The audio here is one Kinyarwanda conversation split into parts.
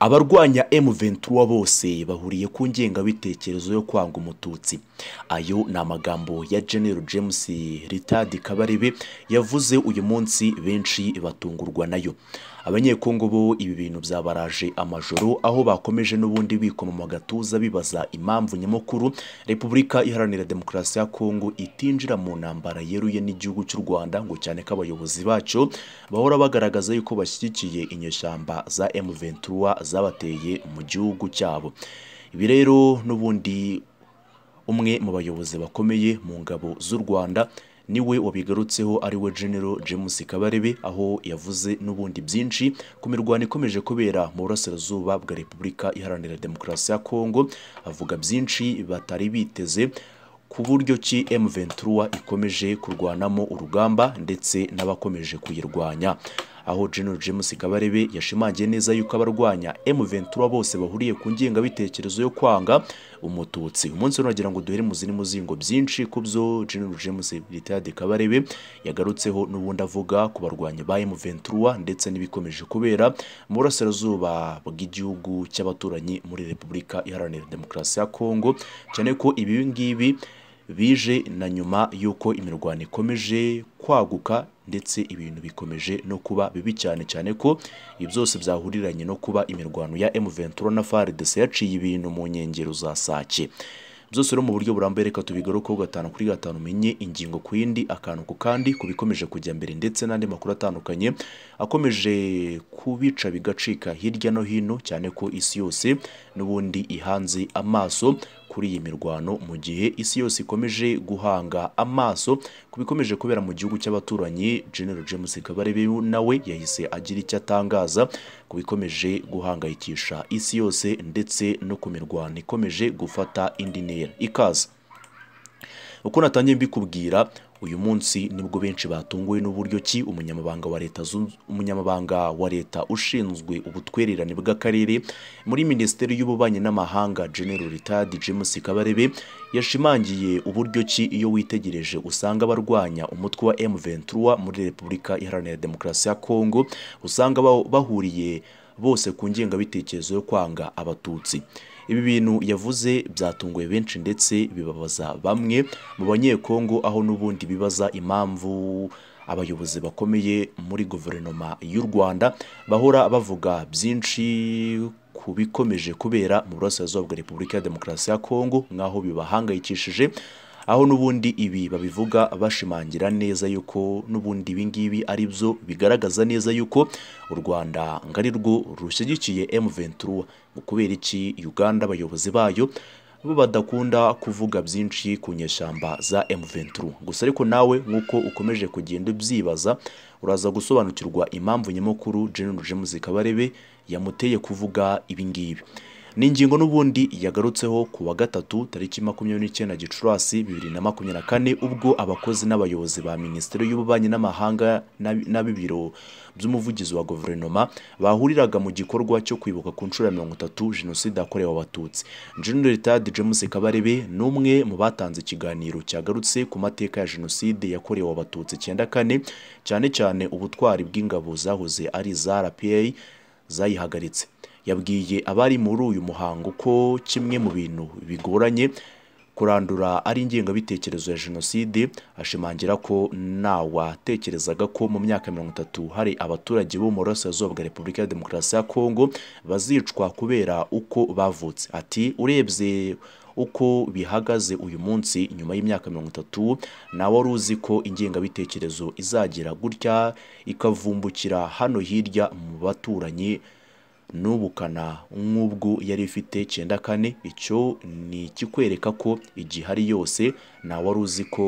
abarwanya M23 bose bahuriye ku ngengabitekerezo yo kwanga umututsi ayo ni amagambo ya General James Ritadi Kabarebe yavuze uyu munsi benshi batungurwa nayo abanyekongo bo ibi bintu byabaraje amajoro aho bakomeje n'ubundi bikoma mu gatuza bibaza impamvu nyamukuru repubulika iharanira demokarasi ya kongo itinjira mu ntambara yeruye n'igihugu cy'u rwanda ngo cyane ko abayobozi bacyo bahora bagaragaza yuko bashyigikiye inyeshyamba za M23 zabateye mu gihugu cyabo ibi rero n'ubundi umwe mu bayobozi bakomeye mu ngabo z'u rwanda niwe wabigarutseho ari we General James Kabarebe aho yavuze n'ubundi byinshi ku mirwano ikomeje kubera mu burasirazuba bwa Repubulika Iharanira Demokarasi ya Kongo avuga byinshi batari biteze ku buryo ki m ikomeje kurwanamo urugamba ndetse n'abakomeje kuyirwanya aho Gen James Kabarebe yashimangiye neza yuko abarwanya M23 bose bahuriye ku ngengabitekerezo yo kwanga umututsi umunsi nagira ngo duhere muzini muzingo byinshi ku byo Gen James Retiade Kabarebe yagarutseho n'ubundi avuga ku barwanya ba M23 ndetse n'ibikomeje kubera mu burasirazuba bw'igihugu cy'abaturanyi muri Repubulika Iharanira Demokarasi ya Kongo cyane ko ibi ngibi bije na nyuma y'uko imirwano ikomeje kwaguka ndetse ibintu bikomeje no kuba bibi cyane cyane ko ibi byose byahuriranye no kuba imirwano ya M23 na FARDC yaciye ibintu mu nkengero za Sake byose rero mu buryo burambuye reka tubigarukeho gatanu kuri gatanu umenye ingingo ku yindi akantu ku kandi ku bikomeje kujya mbere ndetse n'andi makuru atandukanye akomeje kubica bigacika hirya no hino cyane ko isi yose n'ubundi ihanze amaso kuri iyi mirwano mu gihe isi yose ikomeje guhanga amaso ku bikomeje kubera mu gihugu cy'abaturanyi General James Kabarebe nawe yahise agira icyo atangaza ku bikomeje guhangayikisha isi yose ndetse no ku mirwano ikomeje gufata indi ntera ikaze uko natangiye mbikubwira uyu munsi nibwo benshi batunguwe n'uburyo ki umunyamabanga wa leta umunyamabanga wa leta ushinzwe ubutwererane bw'akarere muri minisiteri y'ububanyi n'amahanga general ritadi james kabarebe yashimangiye uburyo ki iyo witegereje usanga abarwanya umutwe wa m23 muri repubulika iharanira demokarasi ya kongo usanga bahuriye bose ku ngengabitekerezo yo kwanga abatutsi ibi bintu yavuze byatunguye benshi ndetse bibabaza bamwe mu banyekongo aho n'ubundi bibaza impamvu abayobozi bakomeye muri guverinoma y'u rwanda bahora bavuga byinshi ku bikomeje kubera mu burasirazuba bwa repubulika ya demokarasi ya kongo nk'aho bibahangayikishije aho n'ubundi ibi babivuga bashimangira neza yuko n'ubundi ibi ngibi ari byo bigaragaza neza yuko u Rwanda ngari rwo rushyigikiye m ngo kubera iki Uganda abayobozi bayo bo badakunda kuvuga byinshi ku nyeshyamba za m gusa ariko nawe nk'uko ukomeje kugenda ubyibaza uraza gusobanukirwa impamvu nyamukuru Gen James Kabarebe yamuteye kuvuga ibingibi. ni ingingo n'ubundi yagarutseho ku wa gatatu tariki makumyabiri n'icyenda gicurasi bibiri na makumyabiri na kane ubwo abakozi n'abayobozi ba minisiteri y'ububanyi n'amahanga n'ab'ibiro by'umuvugizi wa guverinoma bahuriraga mu gikorwa cyo kwibuka ku nshuro ya mirongo itatu jenoside yakorewe abatutsi jenerali tadi james kabarebe ni umwe mu batanze ikiganiro cyagarutse ku mateka ya jenoside yakorewe abatutsi icyenda kane cyane cyane ubutwari bw'ingabo zahoze ari za rpa zayihagaritse yabwiye abari muri uyu muhango ko kimwe mu bintu bigoranye kurandura ari ingengabitekerezo ya jenoside ashimangira ko ntawatekerezaga ko mu myaka mirongo itatu hari abaturage bo mu burasirazuba bwa repubulika ya demokarasi ya kongo bazicwa kubera uko bavutse ati urebye uko bihagaze uyu munsi nyuma y'imyaka mirongo itatu nawe wari uzi ko ingengabitekerezo izagira gutya ikavumbukira hano hirya mu baturanyi n'ubukana nk'ubwo yari ifite cyenda kane icyo ni ikikwereka ko igihari yose na uzi ko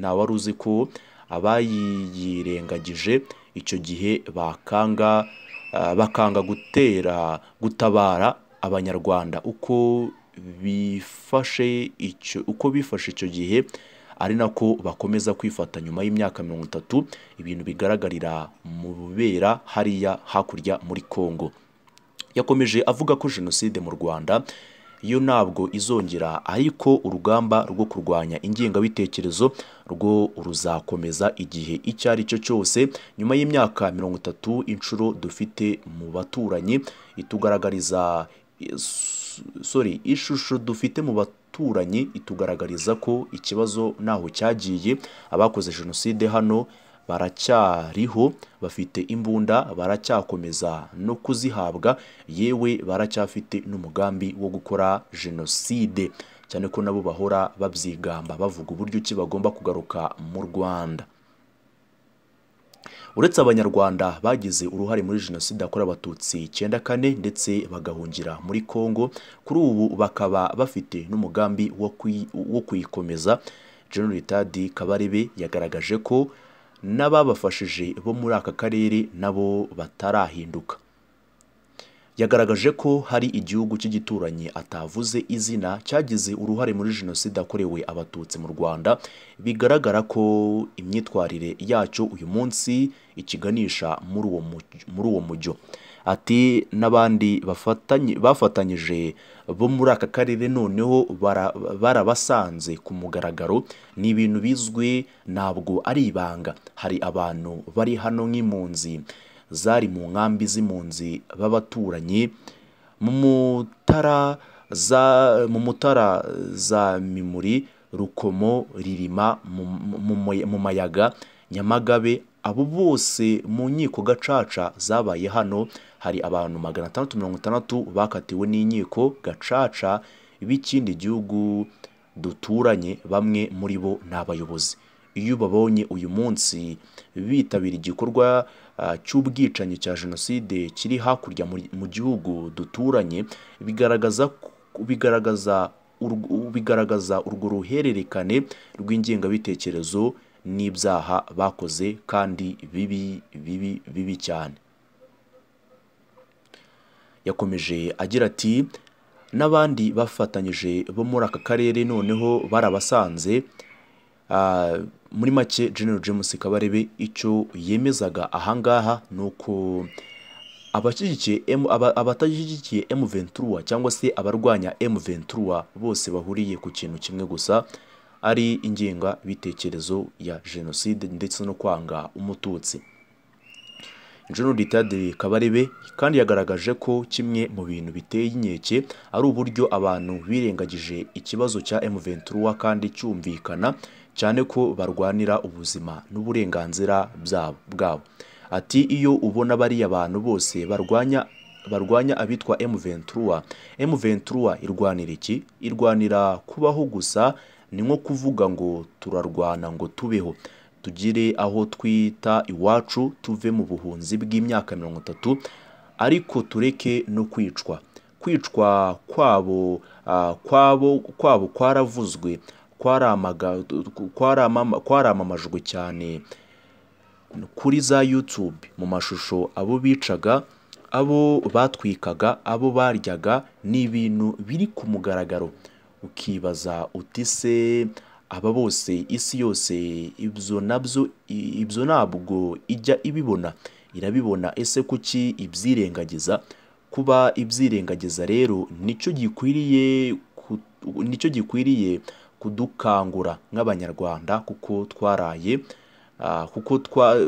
ntawari uzi ko abayirengagije icyo gihe bakanga ah, bakanga gutera gutabara abanyarwanda uko bifashe icyo uko bifashe icyo gihe ari nako bakomeza kwifata nyuma y'imyaka mirongo itatu ibintu bigaragarira mu bibera hariya hakurya muri congo yakomeje avuga ko jenoside mu rwanda yo ntabwo izongera ariko urugamba rwo kurwanya ingengabitekerezo rwo ruzakomeza igihe icyo ari cyo cyose nyuma y'imyaka mirongo itatu inshuro dufite mu baturanyi itugaragariza Eh, sorry ishusho dufite mu baturanyi itugaragariza ko ikibazo ntaho cyagiye abakoze jenoside hano baracyariho bafite imbunda baracyakomeza no kuzihabwa yewe baracyafite n'umugambi wo gukora jenoside cyane ko nabo bahora babyigamba bavuga uburyo ki bagomba kugaruka mu rwanda uretse abanyarwanda bagize uruhare muri jenoside yakorewe abatutsi icyenda kane ndetse bagahungira muri congo kuri ubu bakaba bafite n'umugambi wo kuyikomeza general tadi kabarebe yagaragaje ko n'ababafashije bo muri aka karere nabo batarahinduka yagaragaje ko hari igihugu cy'igituranyi atavuze izina cyagize uruhare muri jenoside yakorewe abatutsi mu rwanda bigaragara ko imyitwarire yacyo uyu munsi ikiganisha muri uwo mujyo ati n'abandi bafatanyije bo muri aka karere noneho barabasanze ku mugaragaro ni ibintu bizwi ntabwo ari ibanga hari abantu bari hano nk'impunzi zari mu nkambi z'impunzi b'abaturanyi mu mutara za mu mutara za mimuri rukomo ririma mu mayaga nyamagabe abo bose mu nkiko gacaca zabaye hano hari abantu magana atandatu mirongo itandatu bakatiwe n'inkiko gacaca b'ikindi gihugu duturanye bamwe muri bo ni abayobozi iyo ubabonye uyu munsi bitabira igikorwa cy'ubwicanyi cya jenoside kiri hakurya mu gihugu duturanye bigaragaza bigaragaza bigaragaza urwo ruhererekane rw'ingengabitekerezo n'ibyaha bakoze kandi bibi bibi bibi cyane yakomeje agira ati n'abandi bafatanyije bo muri aka karere noneho barabasanze Uh, muri make General James Kabarebe icyo yemezaga ahangaha ni uko abashyigikiye abatashyigikiye M23 cyangwa se abarwanya M23 bose bahuriye ku kintu kimwe gusa ari ingengabitekerezo ya jenoside ndetse no kwanga umututsi General Ditadre Kabarebe kandi yagaragaje ko kimwe mu bintu biteye inkeke ari uburyo abantu birengagije ikibazo cya M23 kandi cyumvikana cyane ko barwanira ubuzima n'uburenganzira bwabo ati iyo ubona bariya bantu bose barwanya barwanya abitwa M23 M23 irwanira iki irwanira kubaho gusa ni nko kuvuga ngo turarwana ngo tubeho tugire aho twita iwacu tuve mu buhunzi bw'imyaka mirongo itatu ariko tureke no kwicwa kwicwa kwabo ah, kwabo kwabo kwaravuzwe kwaramamajwe cyane kuri za yutube mu mashusho abo bicaga abo batwikaga abo baryaga ni ibintu biri ku mugaragaro ukibaza uti se aba bose isi yose ibyo nabyo ibyo ntabwo ijya ibibona irabibona ese kuki ibyirengagiza kuba ibyirengagiza rero nicyo gikwiriye nicyo gikwiriye kudukangura nk'abanyarwanda kuko twaraye ah,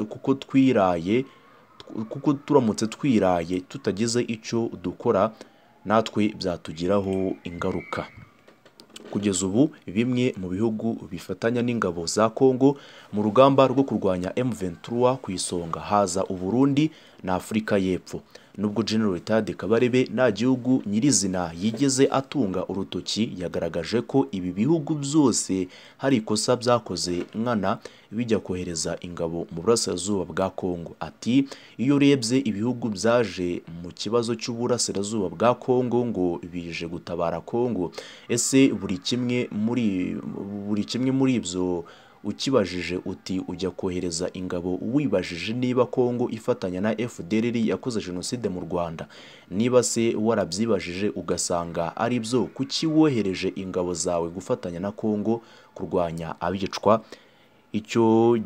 kuko twiraye kuko turamutse twiraye tutagize icyo dukora natwe byatugiraho ingaruka kugeza ubu bimwe mu bihugu bifatanya n'ingabo za Congo mu rugamba rwo kurwanya m ku isonga haza u Burundi na Afurika y'Epfo nubwo General Tade Kabarebe nta gihugu nyirizina yigeze atunga urutoki yagaragaje ko ibi bihugu byose hari ikosa byakoze nkana bijya kohereza ingabo mu burasirazuba bwa Kongo ati iyo urebye ibihugu byaje mu kibazo cy'uburasirazuba bwa Kongo ngo bije gutabara Kongo ese buri kimwe muri buri kimwe muri ibyo ukibajije uti ujya kohereza ingabo wibajije niba kongo ifatanya na fdr yakoze jenoside mu rwanda niba se warabyibajije ugasanga ari byo kuki wohereje ingabo zawe gufatanya na kongo kurwanya abicwa icyo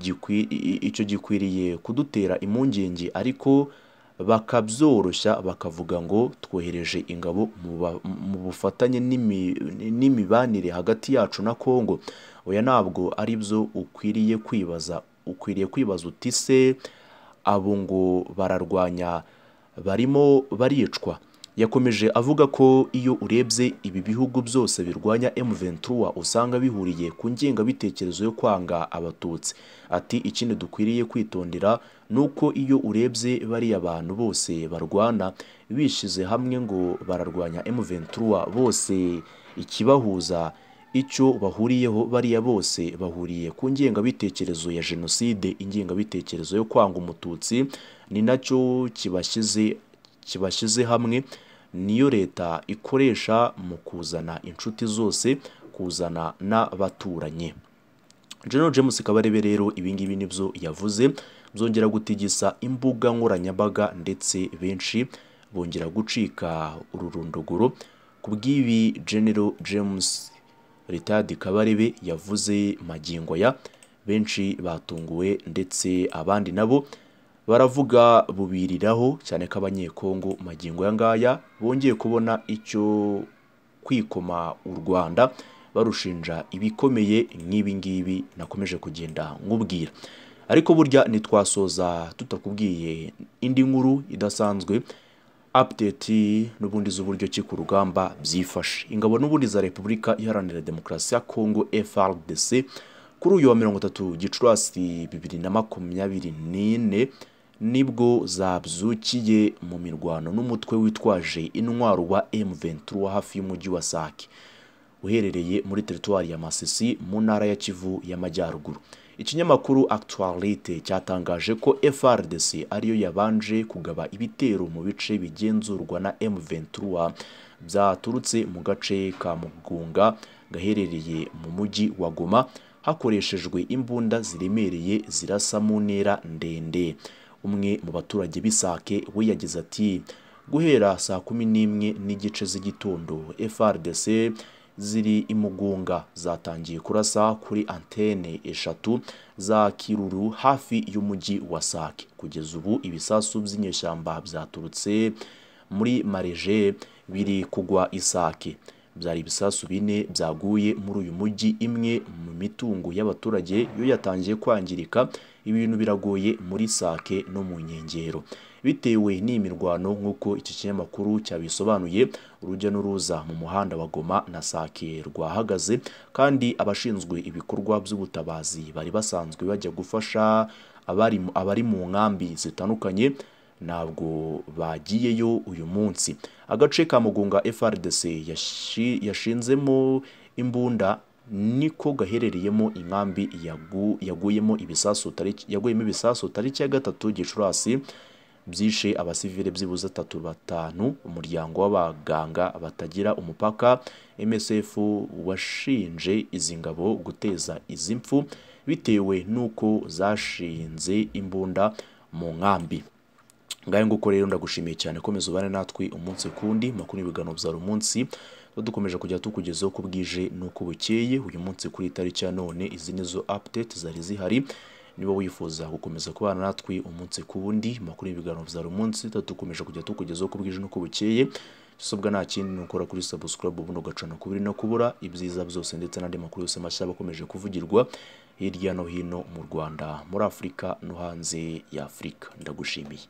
gikwiriye kudutera impungenge ariko bakabyoroshya bakavuga ngo twohereje ingabo mu bufatanye n'imibanire hagati yacu na congo oya ntabwo ari byo ukwiriye kwibaza ukwiriye kwibaza uti se abo ngo bararwanya barimo baricwa yakomeje avuga ko iyo urebye ibi bihugu byose birwanya M23 usanga bihuriye ku ngengabitekerezo yo kwanga abatutsi ati ikindi dukwiriye kwitondera ni uko iyo urebye bariya bantu bose barwana bishyize hamwe ngo bararwanya M23 bose ikibahuza icyo bahuriyeho bariya bose bahuriye ku ngengabitekerezo ya jenoside ingengabitekerezo yo kwanga umututsi ni nacyo kibashyize hamwe niyo leta ikoresha mu kuzana inshuti zose kuzana n'abaturanyi General James Kabarebe rero ibingibi nibyo yavuze byongera gutigisa imbuga nkoranyambaga ndetse benshi bongera gucika ururunduguru ku bw'ibi General James Ritadi Kabarebe yavuze magingo ya benshi batunguwe ndetse abandi nabo baravuga bubiriraho cyane ko abanyekongo magingo ya ngaya bongeye kubona icyo kwikoma u rwanda barushinja ibikomeye nk'ibi ngibi nakomeje kugenda nkubwira ariko burya ntitwasoza tutakubwiye indi nkuru idasanzwe apudeti n'ubundi z'uburyo ki ku rugamba byifashe ingabo n'ubundi za repubulika iharanira demokarasi ya kongo frdc kuri uyu wa mirongo itatu gicurasi bibiri na makumyabiri n'ine nibwo zabyukiye mu mirwano n'umutwe witwaje intwaro wa M23 hafi y'umujyi wa Sake uherereye muri teritwari ya Masisi mu ntara ya Kivu y'Amajyaruguru ikinyamakuru Actualite cyatangaje ko FRDC ariyo yabanje kugaba ibitero mu bice bigenzurwa na M23 byaturutse mu gace ka Mugunga gaherereye mu mujyi wa Goma hakoreshejwe imbunda ziremereye zirasa mu ntera ndende umwe mu baturage b'isake we yagize ati guhera saa kumi n'imwe n'igice z'igitondo frdc ziri i mugunga zatangiye kurasa kuri antene eshatu za kiruru hafi y'umujyi wa sake kugeza ubu ibisasu by'inyeshyamba byaturutse muri mareje biri kugwa isake byari ibisasu bine byaguye muri uyu mujyi imwe mu mitungo y'abaturage iyo yatangiye kwangirika ibintu biragoye muri sake no mu nkengero bitewe n'imirwano nk'uko iki kinyamakuru cyabisobanuye urujya n'uruza mu muhanda wa goma na sake rwahagaze kandi abashinzwe ibikorwa by'ubutabazi bari basanzwe bajya gufasha abari mu nkambi zitandukanye ntabwo bagiyeyo uyu munsi agace ka mugunga FRDC yashinzemo imbunda niko gaherereyemo inkambi yaguyemo ibisasu yaguyemo ibisasu tariki ya gatatu gicurasi byishe abasivile byibuze atatu batanu umuryango w'abaganga batagira umupaka MSF washinje izi ngabo guteza izi mpfu bitewe n'uko zashinze imbunda mu nkambi ngahe nguko rero ndagushimiye cyane komeza ubane natwe umunsi kundi makuru ibiganiro bya umunsi dukomeje kujya tukugezaho ko bwije n'uko bukeye uyu munsi kuri tariki ya none izi nizo zo update zari zihari niba wifuza gukomeza kubana natwe umunsi ku wundi makuru y'ibiganiro bya umunsi dukomeje kujya tukugezaho ku bwije n'uko bukeye usabwa nta kindi ni ukora kuri subscribe ubundi ugacana kubiri no kubura ibyiza byose ndetse n'andi makuru yose mashya aba akomeje kuvugirwa hirya no hino mu Rwanda muri Afurika no hanze ya Afurika ndagushimiye